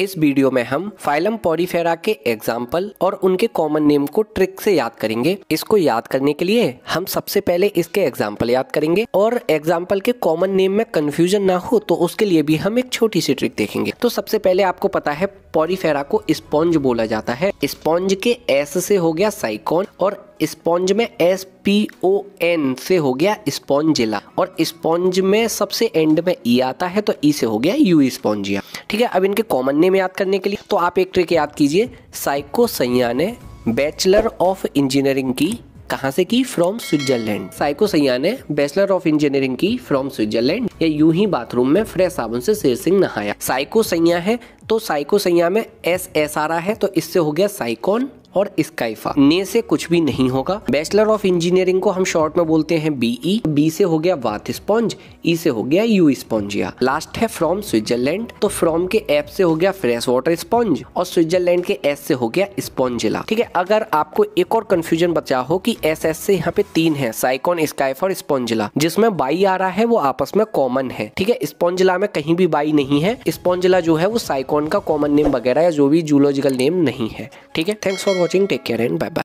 इस वीडियो में हम फाइलम पॉरीफेरा के एग्जाम्पल और उनके कॉमन नेम को ट्रिक से याद करेंगे इसको याद करने के लिए हम सबसे पहले इसके एग्जाम्पल याद करेंगे और एग्जाम्पल के कॉमन नेम में कंफ्यूजन ना हो तो उसके लिए भी हम एक छोटी सी ट्रिक देखेंगे तो सबसे पहले आपको पता है पॉरीफेरा को स्पॉन्ज बोला जाता है स्पॉन्ज के एस से हो गया साइकॉन और स्पॉन्ज में एस पी ओ एन से हो गया स्पॉन्जिला और स्पॉन्ज में सबसे एंड में ई e आता है तो ई e से हो गया यू स्पॉन्जिया ठीक है अब इनके कॉमन नेम याद करने के लिए तो आप एक ट्रिक याद कीजिए साइको सैया ने बैचलर ऑफ इंजीनियरिंग की कहाँ से की फ्रॉम स्विट्जरलैंड साइको सैया ने बैचलर ऑफ इंजीनियरिंग की फ्रॉम स्विट्जरलैंड या यूं ही बाथरूम में फ्रेश साबुन से शेर सिंह नहाया साइको सैया है तो साइको सैया में एस एस आ रहा है तो इससे हो गया साइकोन और स्काइफा ने से कुछ भी नहीं होगा बैचलर ऑफ इंजीनियरिंग को हम शॉर्ट में बोलते हैं बीई बी e। से हो गया वाथ स्पॉन्ज ई से हो गया यू स्पॉन्जिया लास्ट है फ्रॉम स्विट्जरलैंड तो फ्रॉम के एप से हो गया फ्रेश वाटर स्पॉन्ज और स्विट्जरलैंड के एस से हो गया स्पॉन्जिला ठीक है अगर आपको एक और कंफ्यूजन बचा हो की एस एस से यहाँ पे तीन है साइकॉन स्काइफ और स्पॉन्जिला जिसमें बाई आ रहा है वो आपस में कॉमन है ठीक है स्पॉन्जिला में कहीं भी बाई नहीं है स्पॉन्जिला जो है वो साइकोन का कॉमन नेम वगैरह या जो भी जूलॉजिकल नेम नहीं है ठीक है thanks for watching take care and bye bye